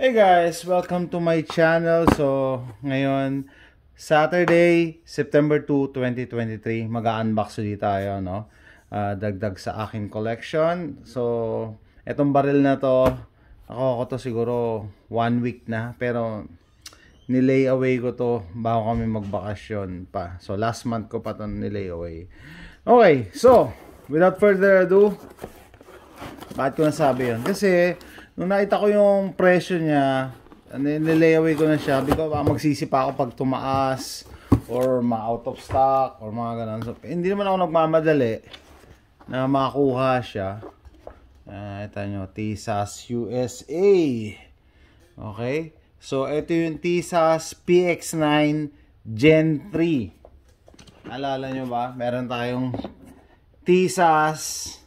Hey guys, welcome to my channel. So, ngayon, Saturday, September 2, 2023, mag-unbox ulit tayo, no? Uh, dagdag sa akin collection. So, etong baril na to, ako ko to siguro one week na. Pero, nilay away ko to bago kami magbakasyon pa. So, last month ko pa to nilay away. Okay, so, without further ado, bakit ko nasabi yun? Kasi, Nung nakita ko yung presyo niya, ano nilayaway ko na siya because ah, magsisipa ako pag tumaas or ma-out of stock or mga ganun. So, hindi naman ako nagmamadali na makuha siya. Uh, ah, ito nyo, Tisas USA. Okay? So, ito yung Tisas PX9 Gen 3. Alala nyo ba? Meron tayong Tisas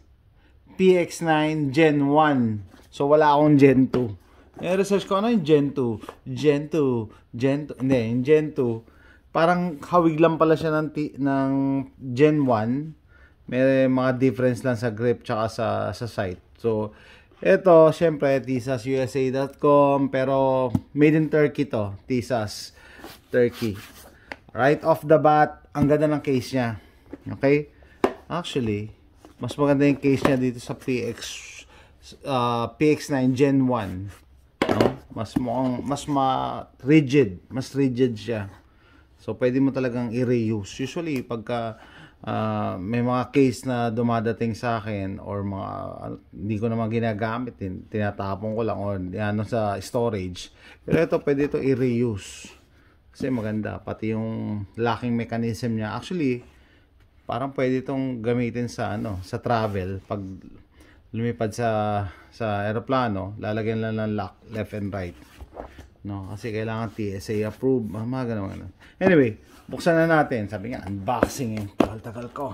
PX9 Gen 1. So, wala akong Gen 2. Eh, research ko, ano yung Gen 2? Gen 2, Gen 2, hindi, yung Gen 2, parang hawig lang pala siya ng, ng Gen 1. May mga difference lang sa grip tsaka sa, sa site. So, ito, syempre, tisasusa.com, pero made in Turkey to, Tisas, Turkey. Right off the bat, ang ganda ng case niya. Okay? Actually, mas maganda yung case niya dito sa PX uh, PX9 Gen 1. No? Mas mukhang, mas ma rigid. Mas rigid siya. So, pwede mo talagang i-reuse. Usually, pagka uh, may mga case na dumadating sa akin or mga uh, hindi ko naman ginagamit, tin tinatapon ko lang or ano sa storage. Pero ito, pwede ito i-reuse. Kasi maganda. Pati yung locking mechanism niya. Actually, parang pwede itong gamitin sa ano sa travel pag lumipad sa sa eroplano, lalagyan lang ng lock left and right. No, kasi kailangan TSA approved, ah, mga ganun, ganun. Anyway, buksan na natin. Sabi nga, unboxing eh. Tagal-tagal ko.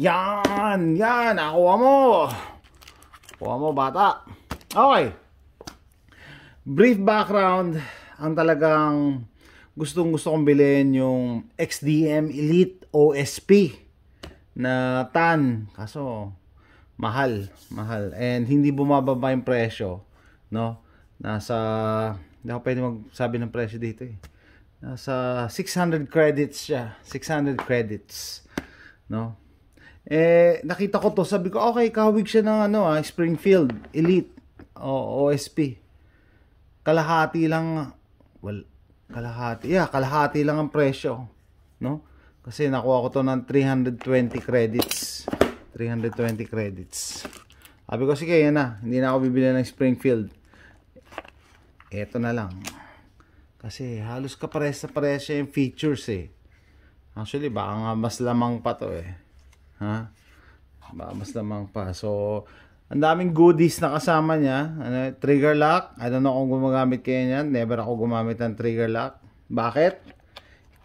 Yan! Yan! Nakuha mo! Kuha mo, bata. Okay. Brief background. Ang talagang gustong gusto kong bilhin yung XDM Elite OSP na tan. Kaso, mahal, mahal. And hindi bumababa yung presyo, no? Nasa, hindi ako pwede magsabi ng presyo dito eh. Nasa 600 credits siya. 600 credits. No? Eh, nakita ko to. Sabi ko, okay, kahawig siya ng ano, ah, Springfield, Elite, o OSP. Kalahati lang, well, kalahati, yeah, kalahati lang ang presyo. No? Kasi nakuha ko to ng 320 credits. 320 credits. Sabi ko, sige, yan na. Hindi na ako bibili ng Springfield. Ito na lang. Kasi halos kapares na pares siya yung features eh. Actually, baka nga mas lamang pa to eh. Ha? Baka mas lamang pa. So, ang daming goodies na kasama niya. Ano, trigger lock. I don't know kung gumagamit kayo niyan. Never ako gumamit ng trigger lock. Bakit?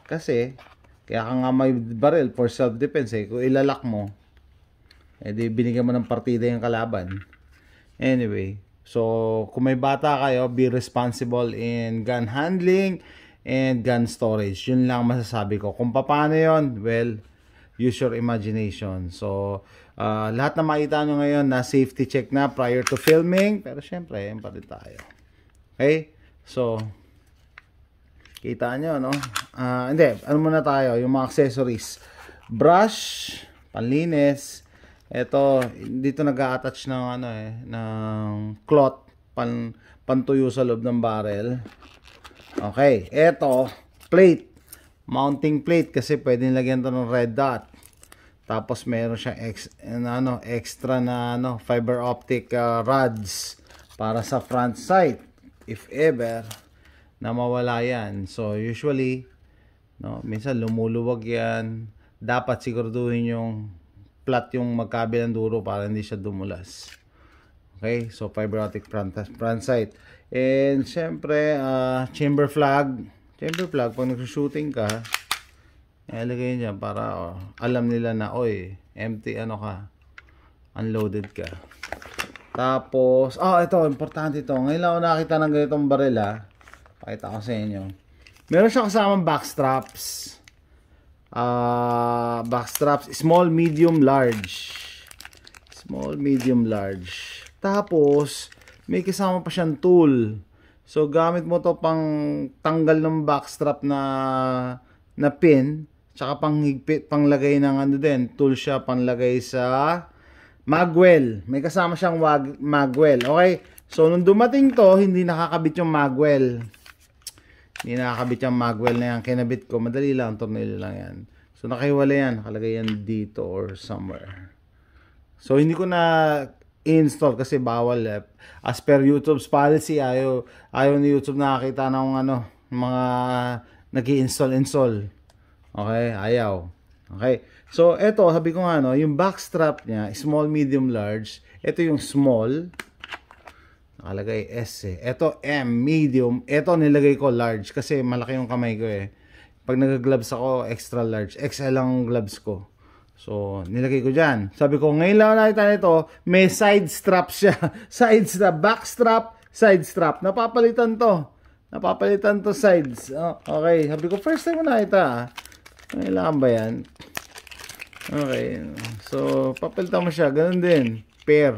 Kasi, kaya ka nga may barrel for self-defense eh. Kung ilalak mo, eh di binigyan mo ng partida yung kalaban. Anyway, so kung may bata kayo, be responsible in gun handling and gun storage. Yun lang masasabi ko. Kung paano yon well, use your imagination. So, uh, lahat na makita nyo ngayon na safety check na prior to filming. Pero syempre, yan pa rin tayo. Okay? So, kita nyo, no? Uh, hindi, ano muna tayo? Yung mga accessories. Brush, panlinis, ito, dito nag-a-attach ng ano eh, ng cloth pan pantuyo sa loob ng barrel. Okay, ito, plate. Mounting plate kasi pwedeng lagyan to ng red dot. Tapos meron siyang ex, ano, extra na ano, fiber optic uh, rods para sa front sight if ever na mawala yan. So usually, no, minsan lumuluwag yan. Dapat siguraduhin yung flat yung magkabilang duro para hindi siya dumulas. Okay, so fiber optic front, front sight. And syempre, uh, chamber flag. Chamber flag, pag nagsushooting ka, ilagay niya para oh, alam nila na, oy, empty ano ka, unloaded ka. Tapos, oh, ito, importante ito. Ngayon lang ako nakakita ng ganitong baril, ha. Ah. Pakita ko sa inyo. Meron siya kasamang backstraps uh, straps small, medium, large. Small, medium, large. Tapos, may kasama pa siyang tool. So, gamit mo to pang tanggal ng strap na na pin, tsaka pang higpit, pang ng ano din, tool siya panglagay sa magwell. May kasama siyang wag, magwell. Okay? So, nung dumating to, hindi nakakabit yung magwell. Hindi nakakabit yung magwell na yan. Kinabit ko. Madali lang. Tornilyo lang yan. So, nakahiwalay yan. Nakalagay yan dito or somewhere. So, hindi ko na install kasi bawal eh. As per YouTube's policy, ayaw, ayaw ni YouTube nakakita ng ano, mga nag install install Okay? Ayaw. Okay? So, eto, sabi ko nga, no, yung back strap niya, small, medium, large. Ito yung small. Nakalagay S eh. Ito M, medium. Ito nilagay ko large kasi malaki yung kamay ko eh. Pag nag-gloves ako, extra large. XL ang gloves ko. So, nilagay ko dyan. Sabi ko, ngayon lang nakita nito, may side strap siya. side strap, back strap, side strap. Napapalitan to. Napapalitan to sides. Oh, okay, sabi ko, first time ko nakita. Ah. Kailangan ba yan? Okay. So, papalitan mo siya. Ganun din. Pair.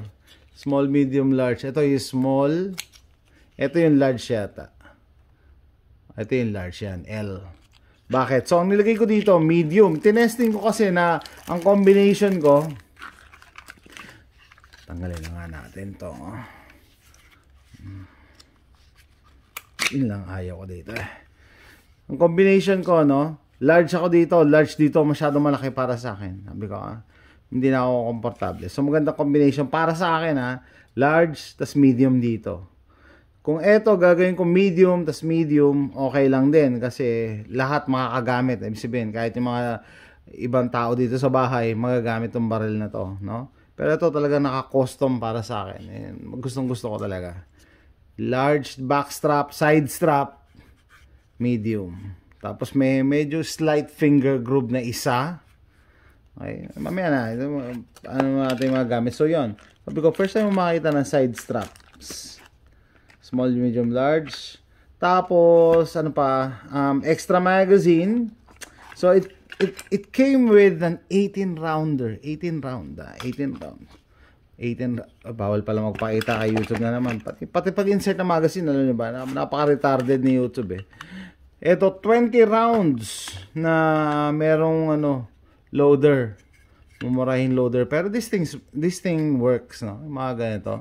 Small, medium, large. Ito yung small. Ito yung large yata. Ito yung large yan. L. Bakit? So, ang nilagay ko dito, medium. Tinesting ko kasi na ang combination ko. Tanggalin na nga natin to. Oh. Hmm. Yun lang ayaw ko dito eh. Ang combination ko, no? Large ako dito. Large dito. Masyado malaki para sa akin. Sabi ko, ah hindi na ako komportable. So magandang combination para sa akin ha, large tas medium dito. Kung eto gagawin ko medium tas medium, okay lang din kasi lahat makakagamit. Ibig sabihin kahit yung mga ibang tao dito sa bahay magagamit tong baril na to, no? Pero ito talaga naka-custom para sa akin. Eh, gustong gusto ko talaga. Large back strap, side strap, medium. Tapos may medyo slight finger groove na isa Okay, mamaya na. ano natin mga gamit. So, yon Sabi ko, first time mo makakita ng side straps. Small, medium, large. Tapos, ano pa, um, extra magazine. So, it, it, it came with an 18 rounder. 18 round, ah, 18 round. 18, oh, ah, bawal pala magpakita kay YouTube na naman. Pati, pati pag insert ng magazine, alam nyo ba, napaka-retarded ni YouTube eh. Ito, 20 rounds na merong ano, loader. Mumurahin loader. Pero this, thing, this thing works, no? Yung mga ganito.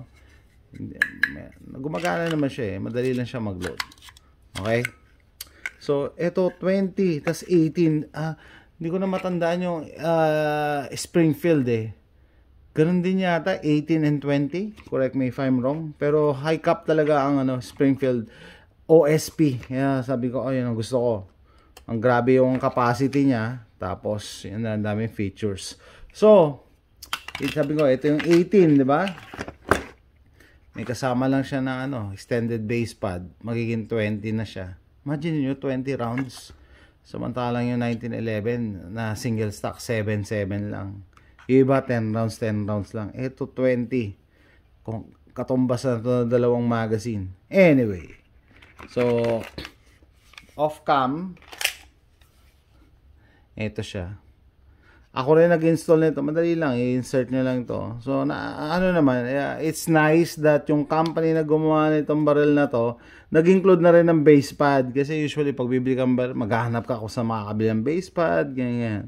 Gumagana naman siya eh. Madali lang siya mag-load. Okay? So, ito 20, tas 18. Ah, hindi ko na matandaan yung uh, Springfield eh. Ganun din yata, 18 and 20. Correct me if I'm wrong. Pero high cap talaga ang ano, Springfield OSP. Yeah, sabi ko, oh, yun ang gusto ko. Ang grabe yung capacity niya. Tapos, yun na, ang daming features. So, sabi ko, ito yung 18, di ba? May kasama lang siya ng ano, extended base pad. Magiging 20 na siya. Imagine niyo 20 rounds. Samantalang yung 1911 na single stock, 77 lang. iba, 10 rounds, 10 rounds lang. Ito, 20. Kung katumbas na ito ng dalawang magazine. Anyway. So, off-cam, ito siya. Ako rin nag-install nito. Madali lang. I-insert nyo lang to. So, na, ano naman. It's nice that yung company na gumawa nitong barrel na to, nag-include na rin ng base pad. Kasi usually, pag bibili kang barrel, maghahanap ka kung sa makakabilang base pad. Ganyan, ganyan.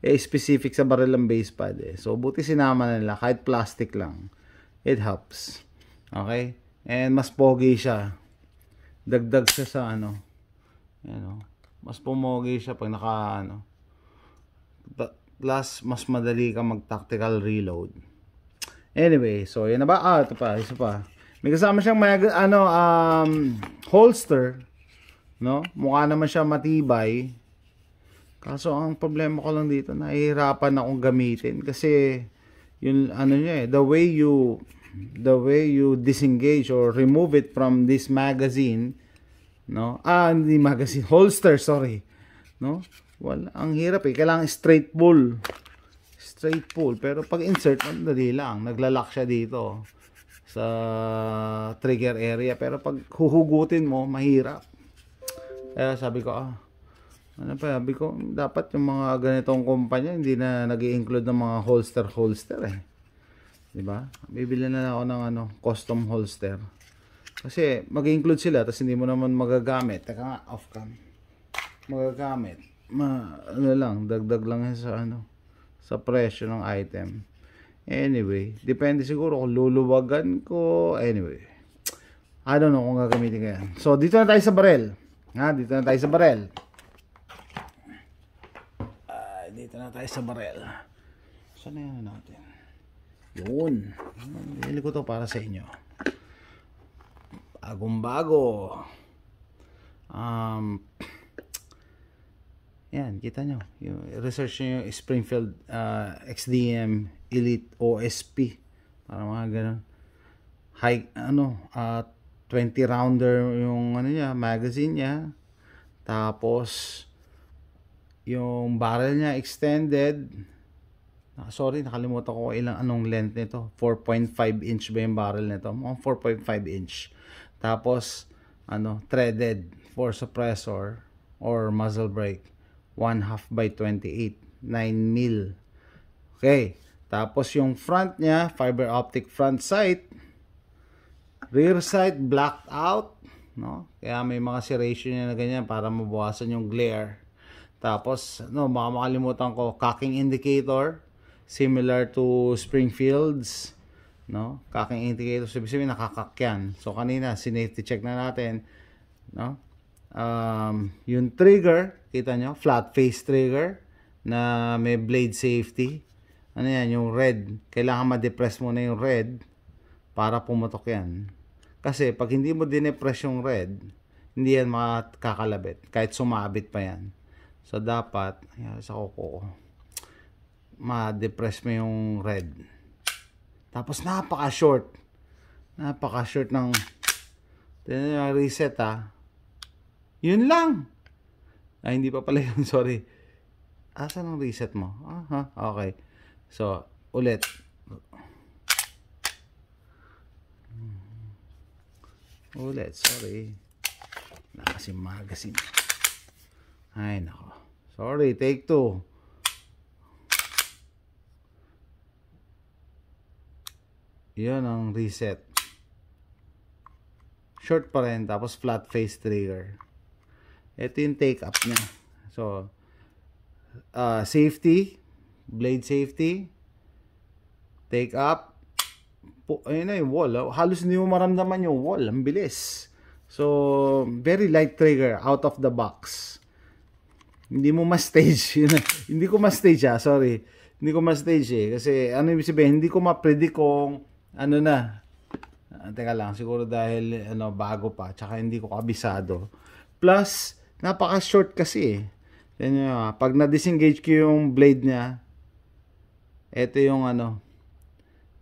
Eh, specific sa barrel ang base pad eh. So, buti sinama nila. Kahit plastic lang. It helps. Okay? And mas pogi siya. Dagdag siya sa ano. Ano. Oh. You know, mas pomogi siya pag naka ano plus mas madali ka mag tactical reload anyway so yan na ba ah ito pa isa pa may kasama siyang may, ano um, holster no mukha naman siya matibay kaso ang problema ko lang dito nahihirapan akong gamitin kasi yun ano niya eh the way you the way you disengage or remove it from this magazine no ah hindi magazine holster sorry no Well, ang hirap eh. Kailangan straight pull. Straight pull. Pero pag insert, madali lang. Naglalock siya dito sa trigger area. Pero pag huhugutin mo, mahirap. Kaya sabi ko, ah, ano pa, sabi ko, dapat yung mga ganitong kumpanya, hindi na nag include ng mga holster-holster eh. Diba? Bibili na lang ako ng ano, custom holster. Kasi mag-include sila, tapos hindi mo naman magagamit. Teka nga, off cam. Magagamit ma ano lang, dagdag lang yan sa ano, sa presyo ng item. Anyway, depende siguro kung luluwagan ko. Anyway, I don't know kung gagamitin ko yan. So, dito na tayo sa barrel. Ha, dito na tayo sa barrel. Uh, ah, dito na tayo sa barrel. Saan na yan natin? Yun. Bili ko to para sa inyo. Bagong bago. Um, yan, kita nyo. Yung, research nyo yung Springfield uh, XDM Elite OSP. Para mga ganun. High, ano, uh, 20 rounder yung ano niya, magazine niya. Tapos, yung barrel niya extended. Ah, sorry, nakalimutan ko ilang anong length nito. 4.5 inch ba yung barrel nito? Mukhang 4.5 inch. Tapos, ano, threaded for suppressor or muzzle brake 1 half by 28, 9 mil. Okay, tapos yung front niya, fiber optic front sight, rear sight blacked out, no? Kaya may mga serration niya na ganyan para mabawasan yung glare. Tapos, no, makakalimutan ko, cocking indicator, similar to Springfield's, no? Cocking indicator, sabi sabihin nakakak yan. So, kanina, sinafety check na natin, no? Um, yung trigger, Kita nyo? Flat face trigger na may blade safety. Ano yan? Yung red. Kailangan ma-depress mo na yung red para pumutok yan. Kasi pag hindi mo dinepress yung red, hindi yan makakalabit. Kahit sumabit pa yan. So dapat, ayan, sa kuko ma-depress mo yung red. Tapos napaka-short. Napaka-short ng reset ah. Yun lang. Ay, ah, hindi pa pala yun. Sorry. Asan ang reset mo? Aha, okay. So, ulit. Ulit, sorry. Wala kasi magazine. Ay, nako. Sorry, take two. Yun ang reset. Short pa rin, tapos flat face trigger ito yung take up niya so uh, safety blade safety take up po, ayun na yung wall oh. halos hindi mo maramdaman yung wall ang bilis so very light trigger out of the box hindi mo ma-stage hindi ko ma-stage ah sorry hindi ko ma-stage eh kasi ano ibig sabihin hindi ko ma-predict kung ano na ah, teka lang siguro dahil ano bago pa tsaka hindi ko kabisado plus napaka-short kasi eh. Yan uh, pag na-disengage ko yung blade niya, ito yung ano,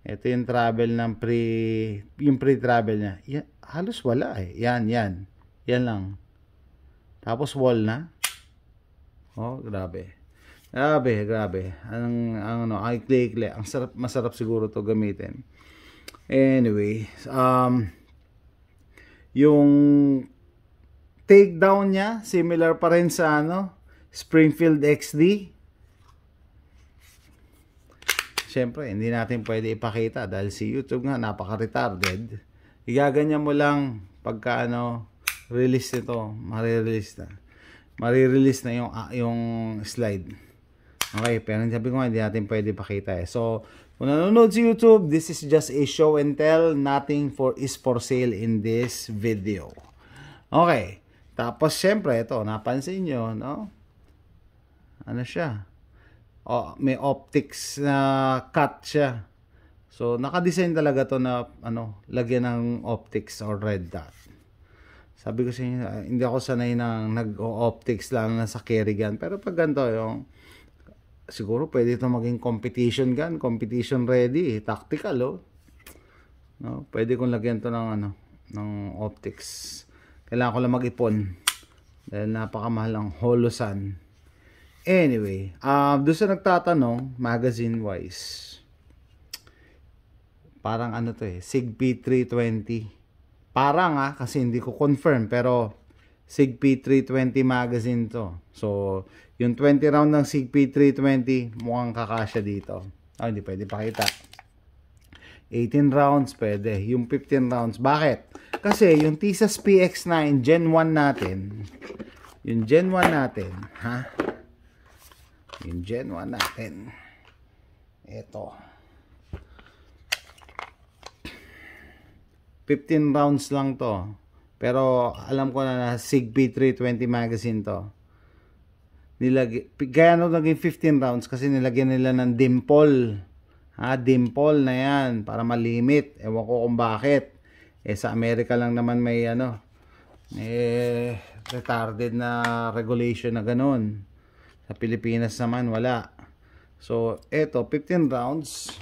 ito yung travel ng pre, yung pre-travel niya. Yan, halos wala eh. Yan, yan. Yan lang. Tapos wall na. Oh, grabe. Grabe, grabe. Ang, ang ano, ang ikli-ikli. Ang sarap, masarap siguro to gamitin. Anyway, um, yung takedown niya, similar pa rin sa ano, Springfield XD. Siyempre, hindi natin pwede ipakita dahil si YouTube nga napaka-retarded. Igaganyan mo lang pagka ano, release nito, marirelease na. Marirelease na yung, uh, yung slide. Okay, pero sabi ko nga, hindi natin pwede ipakita eh. So, kung nanonood si YouTube, this is just a show and tell. Nothing for is for sale in this video. Okay. Tapos, syempre, ito, napansin nyo, no? Ano siya? Oh, may optics na cut siya. So, nakadesign talaga to na, ano, lagyan ng optics or red dot. Sabi ko sa inyo, ah, hindi ako sanay na nag-optics lang na sa Kerrigan. Pero pag ganito, yung, siguro pwede ito maging competition gun, competition ready, tactical, oh. No, pwede kong lagyan to ng, ano, ng optics kailangan ko lang mag-ipon dahil napakamahal ang holosan anyway uh, doon sa nagtatanong magazine wise parang ano to eh SIG P320 parang ah kasi hindi ko confirm pero SIG P320 magazine to so yung 20 round ng SIG P320 mukhang kakasya dito oh hindi pwede pakita 18 rounds pwede. Yung 15 rounds. Bakit? Kasi yung Tisas PX9 Gen 1 natin, yung Gen 1 natin, ha? Yung Gen 1 natin. Ito. 15 rounds lang to. Pero alam ko na na p 320 magazine to. Nilag kaya no naging 15 rounds kasi nilagyan nila ng dimple Ha, dimple na yan para malimit. Ewan ko kung bakit. Eh, sa Amerika lang naman may ano, eh, retarded na regulation na ganun. Sa Pilipinas naman, wala. So, eto, 15 rounds.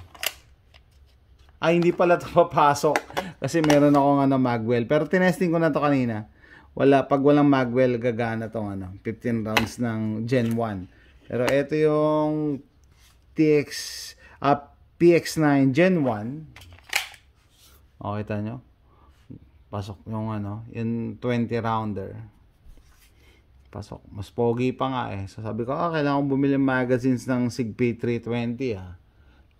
Ay, ah, hindi pala ito papasok. Kasi meron akong ano, magwell. Pero tinesting ko na to kanina. Wala, pag walang magwell, gagana tong ano, 15 rounds ng Gen 1. Pero ito yung TX, uh, ah, PX9 Gen 1. O, kita Pasok yung ano, yung 20 rounder. Pasok. Mas pogi pa nga eh. So sabi ko, ah, kailangan bumili magazines ng Sig P320 ah.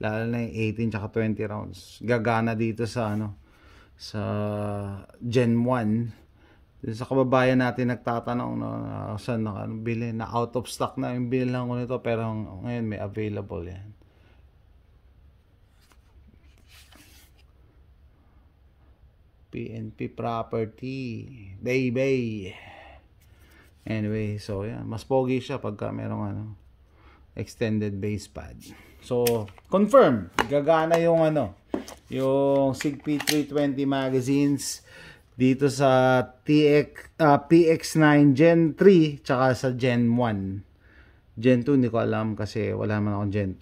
Lalo na yung 18 tsaka 20 rounds. Gagana dito sa ano, sa Gen 1 sa kababayan natin nagtatanong no, uh, saan na, ano, bilhin na out of stock na yung bilang ko nito pero ngayon may available yan PNP property. Baby. Anyway, so yan. Mas pogi siya pagka merong ano, extended base pad. So, confirm. Gagana yung ano, yung SIG P320 magazines dito sa TX, uh, ah, PX9 Gen 3 tsaka sa Gen 1. Gen 2 hindi ko alam kasi wala man akong Gen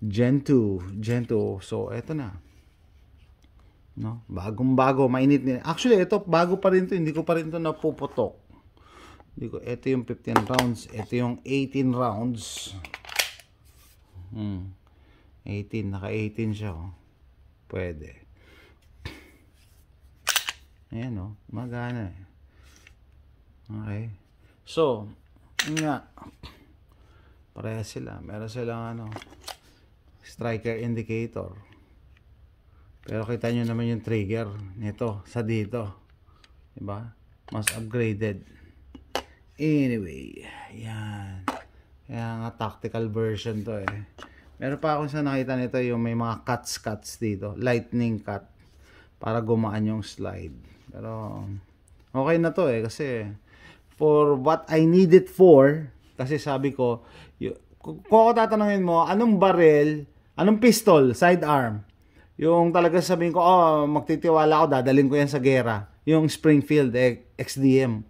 2. Gen 2, Gen 2. So, eto na. No? Bagong bago, mainit din. Actually, ito bago pa rin 'to, hindi ko pa rin 'to napuputok. Hindi ko ito yung 15 rounds, ito yung 18 rounds. Hmm. 18, naka 18 siya oh. Pwede. Ayan oh, magana eh. Okay. So, nga pareha sila. Meron silang ano striker indicator pero kita nyo naman yung trigger nito sa dito. Diba? Mas upgraded. Anyway, yan. Kaya nga tactical version to eh. Meron pa akong sa nakita nito yung may mga cuts-cuts dito. Lightning cut. Para gumaan yung slide. Pero okay na to eh. Kasi for what I need it for, kasi sabi ko, kung ako tatanungin mo, anong barrel, anong pistol, sidearm, yung talaga sabihin ko, oh, magtitiwala ako, dadalhin ko yan sa gera. Yung Springfield, eh, XDM,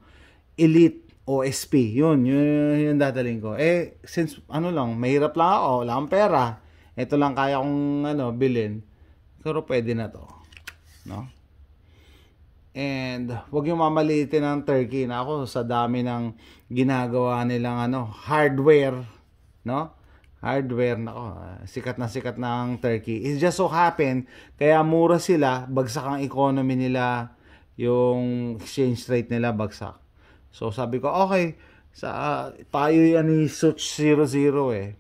Elite, OSP, yun, yun, yun, yun dadalhin ko. Eh, since, ano lang, mahirap lang ako, wala akong pera. Ito lang kaya kong, ano, bilhin. Pero pwede na to. No? And wag yung mamalitin ng turkey na ako sa dami ng ginagawa nilang ano, hardware, no? hardware na ko. Sikat na sikat na Turkey. It just so happen, kaya mura sila, bagsak ang economy nila, yung exchange rate nila bagsak. So sabi ko, okay, sa, uh, tayo yan ni Such 00 eh.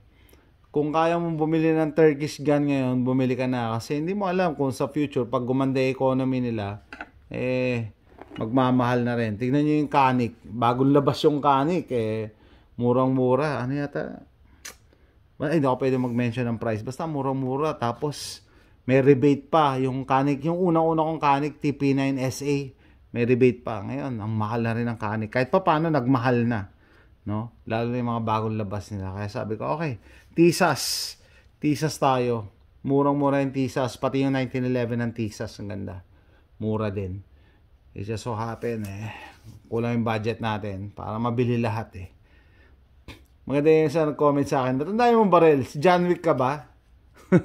Kung kaya mong bumili ng Turkish gun ngayon, bumili ka na. Kasi hindi mo alam kung sa future, pag gumanda economy nila, eh, magmamahal na rin. Tignan nyo yung kanik. Bagong labas yung kanik, eh, murang-mura. Ano yata? well, hindi ako pwede mag-mention ng price. Basta mura-mura. Tapos, may rebate pa. Yung Canic, yung unang-una kong Canic TP9 SA, may rebate pa. Ngayon, ang mahal na rin ng Canic. Kahit pa paano, nagmahal na. No? Lalo na yung mga bagong labas nila. Kaya sabi ko, okay, Tisas. Tisas tayo. Murang-mura yung Tisas. Pati yung 1911 ng Tisas. Ang ganda. Mura din. It just so happen eh. Kulang yung budget natin para mabili lahat eh. Maganda yung sa comment sa akin. Natandaan mo ba, Rels? John Wick ka ba?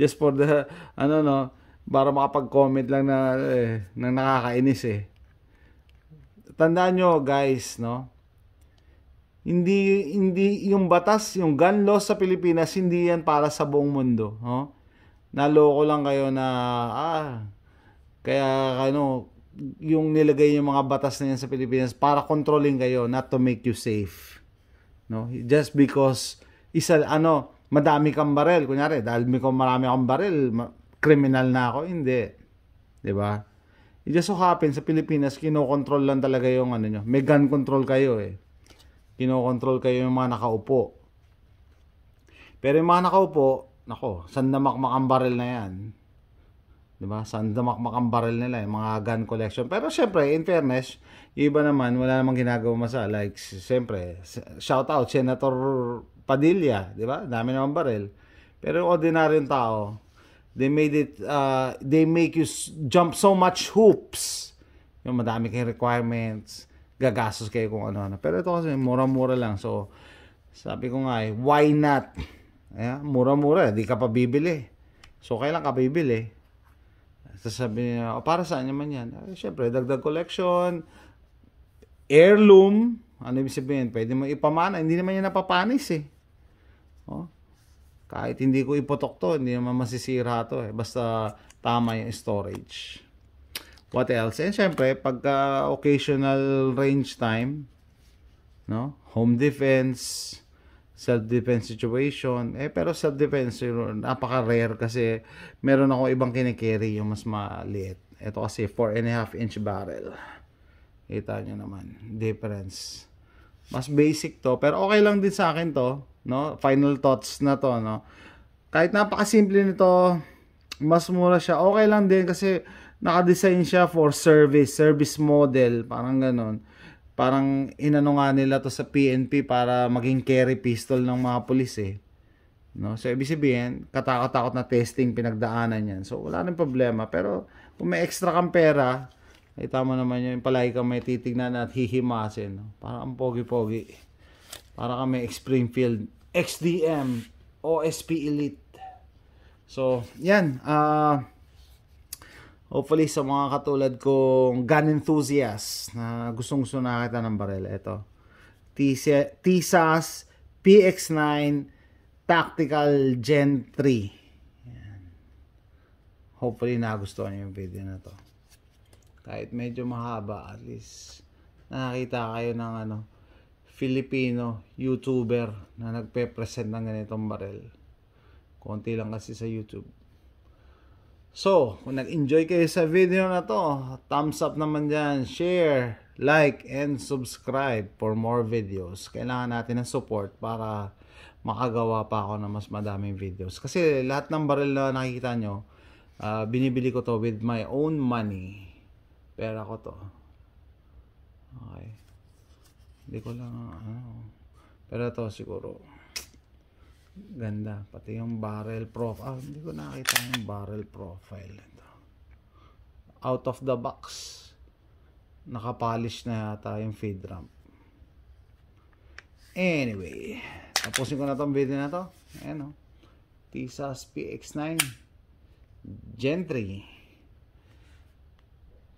Just for the, ano no, para makapag-comment lang na, eh, na nakakainis eh. Tandaan nyo, guys, no? Hindi, hindi, yung batas, yung gun laws sa Pilipinas, hindi yan para sa buong mundo, no? Naloko lang kayo na, ah, kaya, ano, yung nilagay yung mga batas na yan sa Pilipinas para controlling kayo, not to make you safe. No? Just because isa ano, madami kang baril, kunyari, dahil may kung marami akong baril, criminal na ako, hindi. 'Di ba? It just so happens sa Pilipinas, kinokontrol lang talaga yung ano nyo. May gun control kayo eh. Kinokontrol kayo yung mga nakaupo. Pero yung mga nakaupo, nako, sandamakmak ang baril na yan. 'Di ba? Sandamakmak ang baril nila, yung mga gun collection. Pero syempre, in fairness, Iba naman, wala namang ginagawa masa. Like, siyempre, shout out, Senator Padilla, di ba? Dami naman baril. Pero ordinaryong tao, they made it, uh, they make you jump so much hoops. Yung madami kayong requirements, gagastos kayo kung ano-ano. Pero ito kasi, mura-mura lang. So, sabi ko nga eh, why not? Yeah, mura-mura, di ka pa bibili. So, kailan ka bibili? Tapos sabi niya, oh, para saan naman yan? Eh, Siyempre, dagdag collection, heirloom, ano ibig sabihin? Pwede mo ipamana. Hindi naman yan napapanis eh. Oh. Kahit hindi ko ipotok to, hindi naman masisira to eh. Basta tama yung storage. What else? And eh, syempre, pagka occasional range time, no? Home defense, self-defense situation. Eh, pero self-defense, napaka-rare kasi meron ako ibang kinikerry yung mas maliit. Ito kasi 4.5 inch barrel. Kita nyo naman, difference. Mas basic to, pero okay lang din sa akin to, no? Final thoughts na to, no? Kahit napakasimple nito, mas mura siya. Okay lang din kasi naka-design siya for service, service model, parang ganun. Parang inano nga nila to sa PNP para maging carry pistol ng mga pulis eh. No? So, ibig sabihin, katakot-takot na testing pinagdaanan yan. So, wala nang problema. Pero, kung may extra kang pera, eh, tama naman yun. Palagi kang may titignan at hihimasin. No? Para ang pogi-pogi. Para kami Springfield. XDM. OSP Elite. So, yan. Uh, hopefully, sa mga katulad kong gun enthusiasts na gustong gusto nakakita ng baril. Ito. TSAS PX9 Tactical Gen 3. Yan. Hopefully, nagustuhan niyo yung video na to kahit medyo mahaba at least nakakita kayo ng ano Filipino YouTuber na nagpe-present ng ganitong barel. Konti lang kasi sa YouTube. So, kung nag-enjoy kayo sa video na to, thumbs up naman dyan, share, like, and subscribe for more videos. Kailangan natin ng support para makagawa pa ako ng mas madaming videos. Kasi lahat ng baril na nakikita nyo, uh, binibili ko to with my own money pera ko to okay hindi ko lang ano pero to siguro ganda pati yung barrel profile ah, hindi ko nakita yung barrel profile ito. out of the box nakapolish na yata yung feed ramp anyway tapusin ko na tong video na to ayan o Tisas PX9 Gentry